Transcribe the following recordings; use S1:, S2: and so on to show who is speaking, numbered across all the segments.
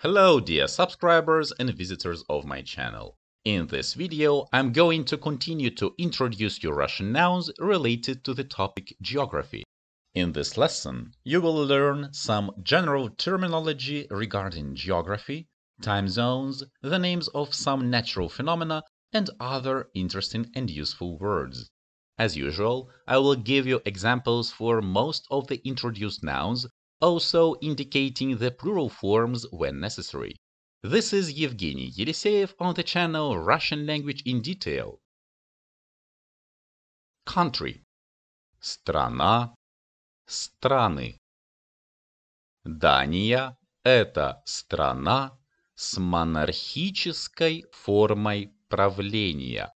S1: Hello dear subscribers and visitors of my channel. In this video I'm going to continue to introduce you Russian nouns related to the topic geography. In this lesson you will learn some general terminology regarding geography, time zones, the names of some natural phenomena and other interesting and useful words. As usual, I will give you examples for most of the introduced nouns also indicating the plural forms when necessary. This is Yevgeny Yeliseyev on the channel Russian
S2: Language in Detail. Country. Страна. Страны. Дания
S1: – это страна с монархической формой правления.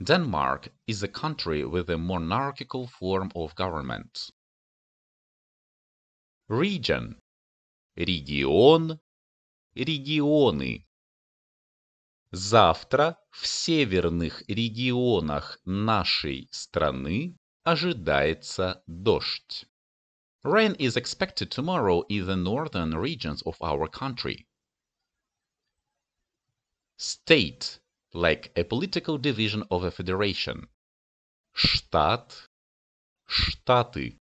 S1: Denmark is a country with a monarchical form
S2: of government. Region регион, регионы. Завтра
S1: в северных регионах нашей страны ожидается дождь. Rain is expected tomorrow in the northern regions of our country. State, like a political division of a federation. Штат, штаты.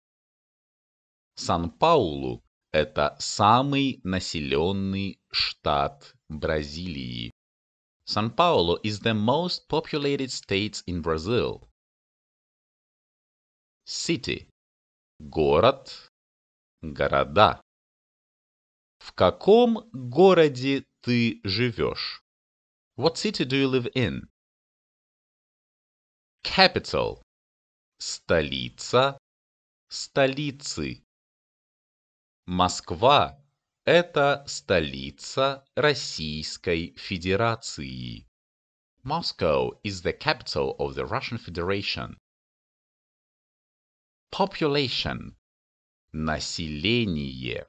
S1: Сан-Паулу – это самый населенный штат Бразилии. Сан-Паулу is the
S2: most populated state in Brazil. City – город, города. В каком городе ты живешь? What city do you live in? Capital – столица, столицы. Москва –
S1: это столица Российской Федерации.
S2: Moscow is the capital of the Russian Federation. Population – население.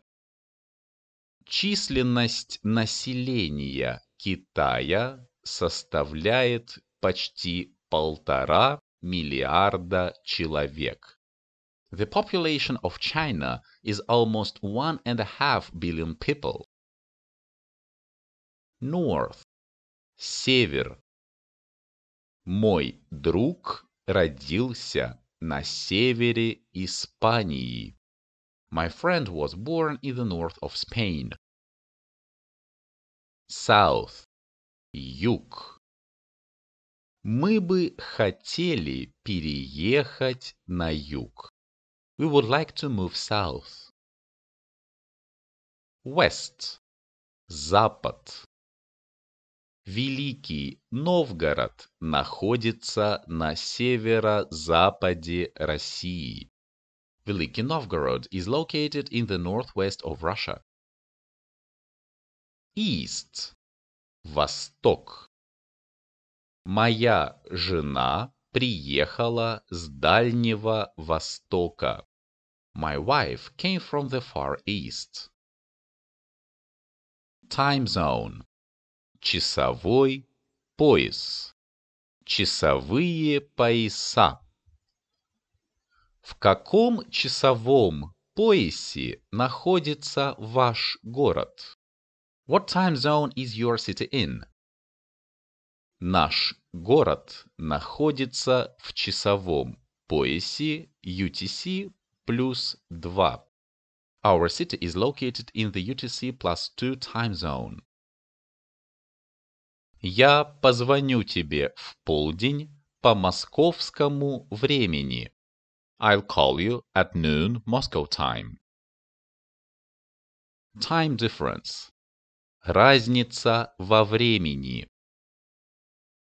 S1: Численность населения Китая составляет почти полтора миллиарда человек.
S2: The population of China is almost one and a half billion people. North – север. Мой друг родился на севере Испании. My friend was born in the north of Spain. South – юг. Мы бы хотели переехать на юг. We would like to move south. West. Запад. Великий
S1: Новгород находится на северо-западе России.
S2: Великий Новгород is located in the northwest of Russia. East. Восток.
S1: Моя жена приехала с Дальнего
S2: Востока. My wife came from the Far East. Time Zone. Часовой пояс.
S1: Часовые пояса. В каком часовом поясе находится ваш город? What time zone is your city in? Наш город находится в часовом поясе UTC плюс 2. Our city is located in the UTC plus 2 time zone. Я позвоню тебе в полдень по московскому времени. I'll call
S2: you at noon Moscow time. Time difference. Разница во времени.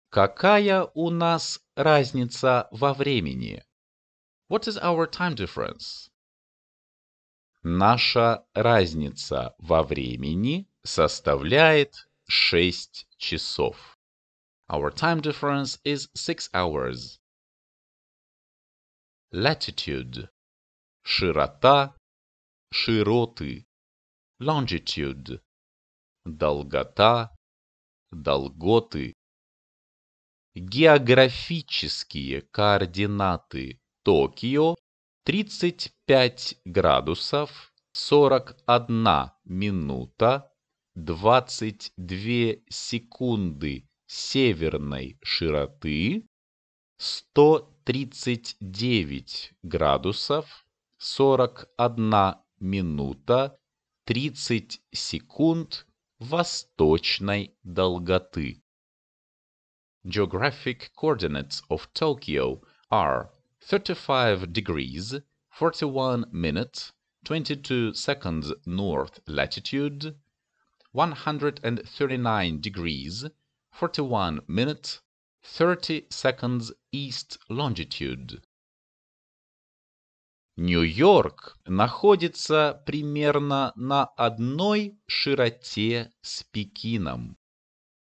S1: Какая у нас разница во времени? What is our time difference? Наша разница во времени составляет 6 часов. Our time
S2: difference is 6 hours. Latitude – широта, широты. Longitude – долгота, долготы.
S1: Географические координаты Токио 35 5 градусов 41 минута 22 секунды северной широты, 139 градусов 41 минута 30 секунд восточной долготы. Geographic coordinates of Tokyo are 35 degrees 41 minutes 22 seconds north latitude, 139 degrees 41 minutes 30 seconds east longitude. Нью-Йорк находится примерно на одной широте с Пекином.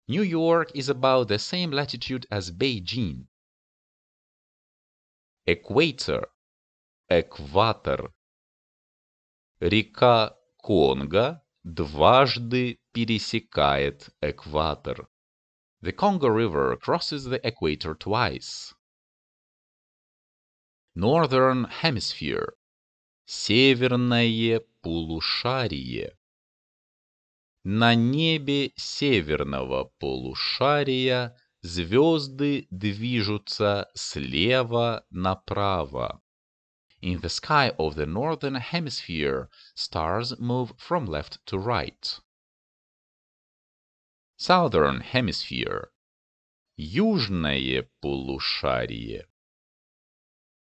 S1: New York is about the same latitude
S2: as Beijing. Equator экватор. Река Конго
S1: дважды пересекает экватор. The Congo River crosses
S2: the equator twice. Northern Hemisphere. Северное полушарие.
S1: На небе северного полушария звезды движутся слева направо. In the sky of the northern hemisphere stars move from left to right.
S2: Southern Hemisphere. Южное полушарие.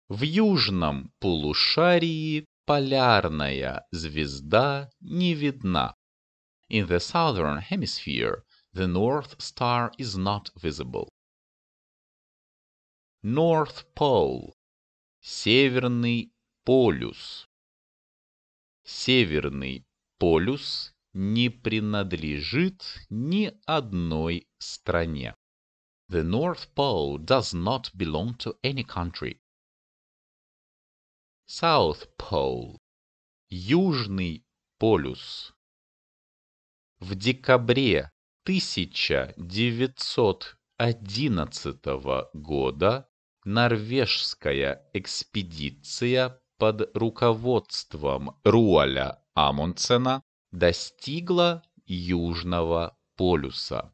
S2: В южном
S1: полушарии полярная звезда не видна. In the southern hemisphere, the North Star is not visible.
S2: North Pole. Северный полюс. Северный полюс не
S1: принадлежит ни одной стране. The North
S2: Pole does not belong to any country. South Pole. Южный полюс.
S1: В декабре 1911 года норвежская экспедиция под руководством Руаля Амундсена достигла Южного полюса.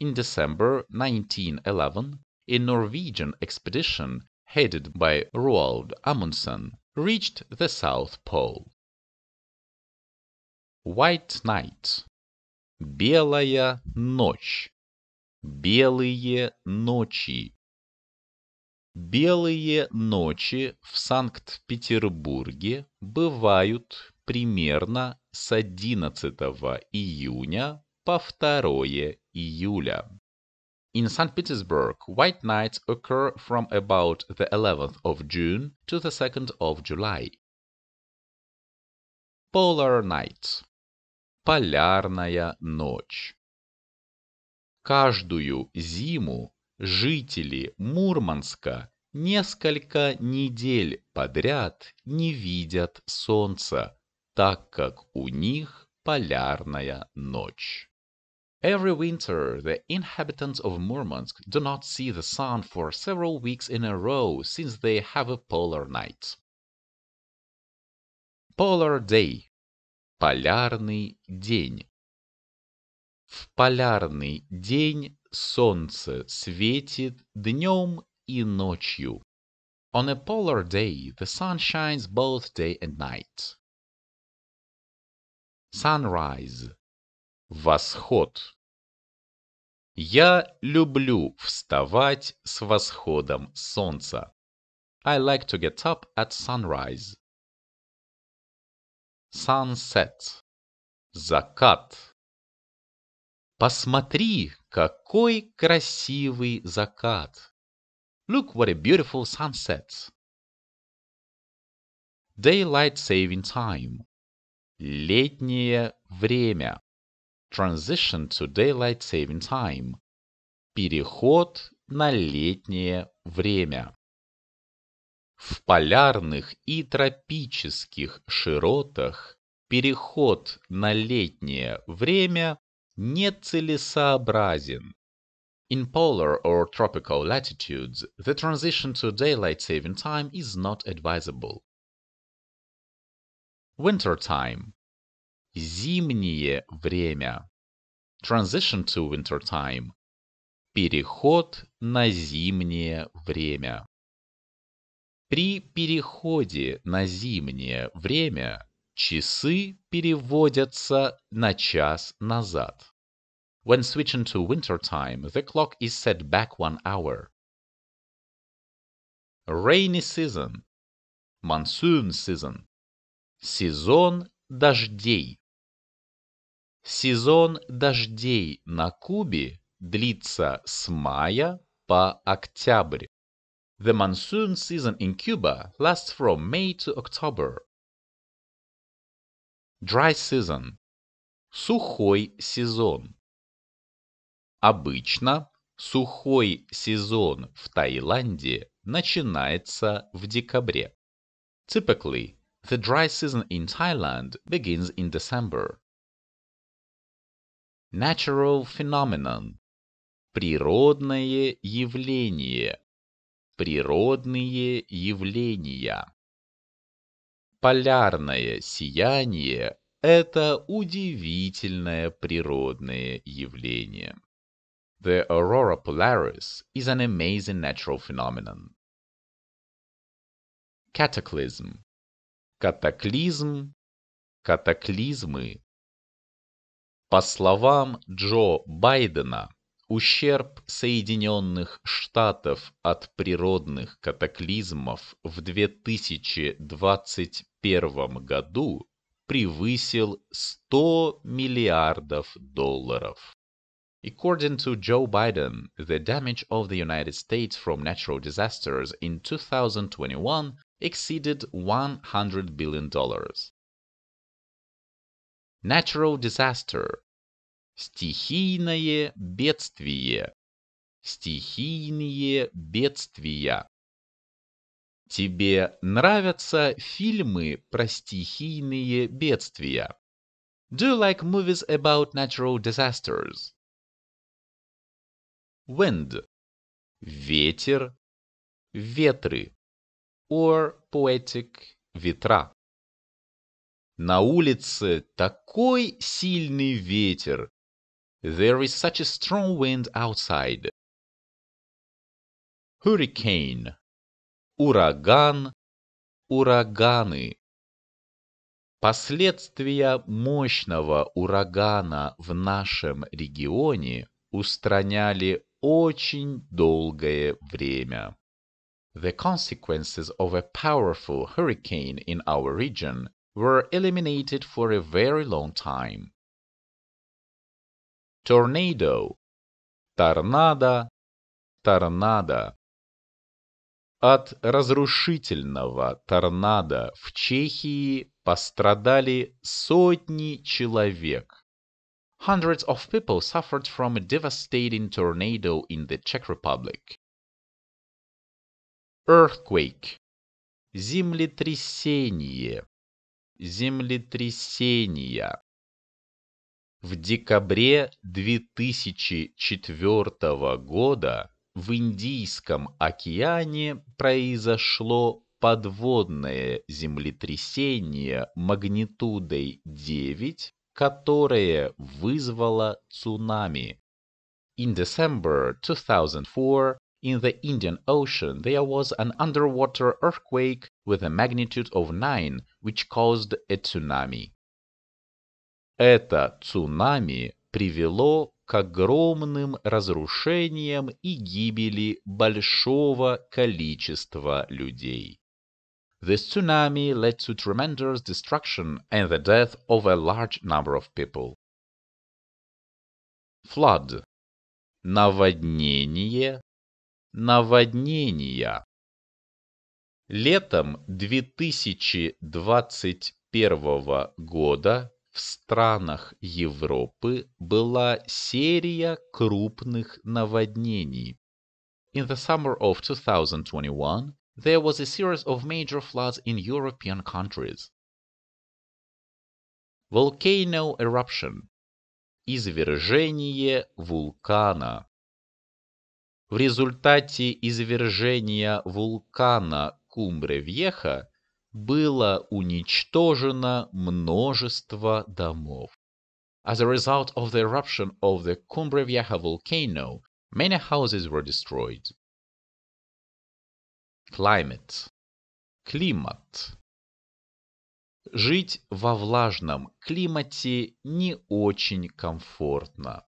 S1: In December 1911, a Norwegian expedition headed by Roald
S2: Amundsen reached the South Pole. White Night Белая ночь Белые
S1: ночи Белые ночи в Санкт-Петербурге бывают примерно с 11 июня по 2 июля. In St. Petersburg, white nights occur from about the 11th of June to the
S2: 2nd of July. Polar nights. Полярная ночь. Каждую
S1: зиму жители Мурманска несколько недель подряд не видят солнца, так как у них полярная ночь. Every winter, the inhabitants of Murmansk do not see the sun for several weeks in a row since they have a polar
S2: night. Polar day – полярный день. В полярный день солнце
S1: светит днем и ночью. On a polar day
S2: the sun shines both day and night. Sunrise. Восход. Я люблю
S1: вставать с восходом солнца. I like to get up
S2: at sunrise. Sunset. Закат. Посмотри, какой
S1: красивый закат! Look what a beautiful sunset! Daylight saving time. Летнее время. Transition to daylight saving time. Переход на летнее время. В полярных и тропических широтах переход на летнее время нецелесообразен. In polar or tropical latitudes the transition to daylight saving time is not
S2: advisable. Winter time. Зимнее время. Transition to winter time.
S1: Переход на зимнее время. При переходе на зимнее время Часы переводятся на час назад. When switching to winter time, the clock is
S2: set back one hour. Rainy season. Monsoon season. Сезон дождей.
S1: Сезон дождей на Кубе длится с мая по октябрь. The monsoon season in Cuba lasts
S2: from May to October. Dry season – сухой сезон. Обычно
S1: сухой сезон в Таиланде начинается в декабре. Typically, the dry season in Thailand begins in December. Natural phenomenon – природное явление, природные явления полярное сияние – это удивительное природное явление. The aurora
S2: polaris is an amazing natural phenomenon. Cataclysm. Катаклизм. Катаклизмы.
S1: По словам Джо Байдена, ущерб Соединенных Штатов от природных катаклизмов в 2025 2021 году превысил 100 миллиардов долларов. According to Joe Biden, the damage of the United States from natural disasters in 2021 exceeded $100 billion. dollars. Natural disaster – стихийное бедствие, стихийные бедствия. Тебе нравятся фильмы про стихийные бедствия? Do you
S2: like movies about natural disasters? Wind – ветер, ветры, or poetic – ветра. На улице такой сильный ветер. There is such a strong wind outside. Hurricane ураган, ураганы. Последствия мощного
S1: урагана в нашем регионе устраняли очень долгое время. The consequences of a powerful hurricane in our region were eliminated for a very long time.
S2: Tornado, торнадо, торнадо. От разрушительного
S1: торнадо в Чехии пострадали сотни человек. Hundreds of people suffered from a devastating tornado in the
S2: Czech Republic. Earthquake. Землетрясение. Землетрясения.
S1: В декабре 2004 года в Индийском океане произошло подводное землетрясение магнитудой 9, которое вызвало цунами. In December 2004, in the Indian Ocean, there was an underwater earthquake with a magnitude of 9, which caused a tsunami. Это цунами привело к огромным разрушениям и гибели большого количества людей. This tsunami led to tremendous destruction and the death of a large number of
S2: people. Flood. Наводнение. Наводнения. Летом
S1: 2021 года в странах Европы была серия крупных наводнений. In the summer of 2021, there was a series of major floods
S2: in European countries. Volcano eruption – извержение вулкана.
S1: В результате извержения вулкана Кумбре-Вьеха было уничтожено множество домов. As a result of the eruption of the Cumbre Vieja volcano, many houses
S2: were destroyed. Climate. Климат. Жить во влажном климате не очень комфортно.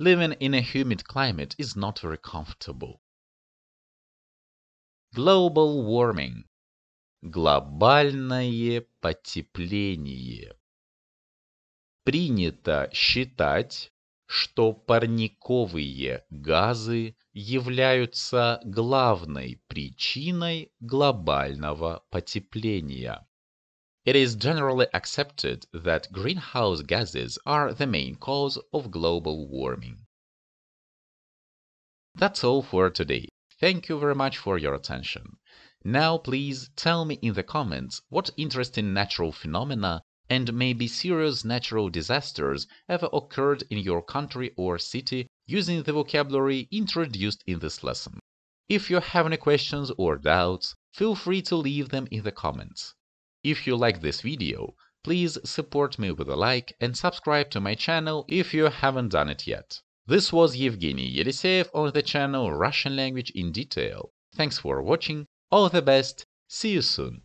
S1: Living in a humid climate is not very
S2: comfortable. Global warming глобальное потепление.
S1: Принято считать, что парниковые газы являются главной причиной глобального потепления. It is generally accepted that greenhouse gases are the main cause of global warming. That's all for today. Thank you very much for your attention. Now please tell me in the comments what interesting natural phenomena and maybe serious natural disasters have occurred in your country or city using the vocabulary introduced in this lesson. If you have any questions or doubts, feel free to leave them in the comments. If you like this video, please support me with a like and subscribe to my channel if you haven't done it yet. This was Yevgeny Yeliseev on the
S2: channel Russian Language in Detail. Thanks for watching all the best. See you soon.